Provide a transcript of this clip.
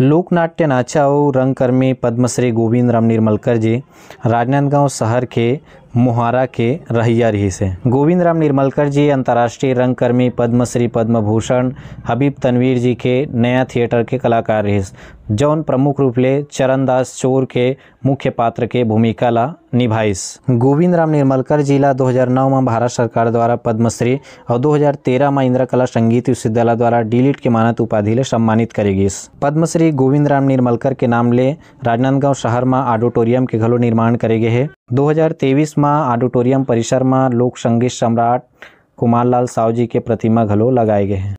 लोकनाट्य नाचाओ रंगकर्मी पद्मश्री गोविंद राम निर्मलकर जी राजनांदगांव शहर के मोहारा के रहिया रही से गोविंद राम निर्मलकर जी अंतर्राष्ट्रीय रंगकर्मी पद्मश्री पद्म भूषण हबीब तनवीर जी के नया थिएटर के कलाकार रहीस जौन प्रमुख रूप ले चरणदास चोर के मुख्य पात्र के भूमिका ला निभाइस गोविंद राम निर्मलकर जिला 2009 में भारत सरकार द्वारा पद्मश्री और 2013 में इंदिरा कला संगीत विश्वविद्यालय द्वारा डीलिट के मानत उपाधि ले सम्मानित करेगी पद्मश्री गोविंद राम निर्मलकर के नाम ले राजनांदगांव शहर में ऑडिटोरियम के घलो निर्माण करे गए है हज़ार में ऑडिटोरियम परिसर में लोक संगीत सम्राट कुमारलाल साहु जी के प्रतिमा घलो लगाए गए हैं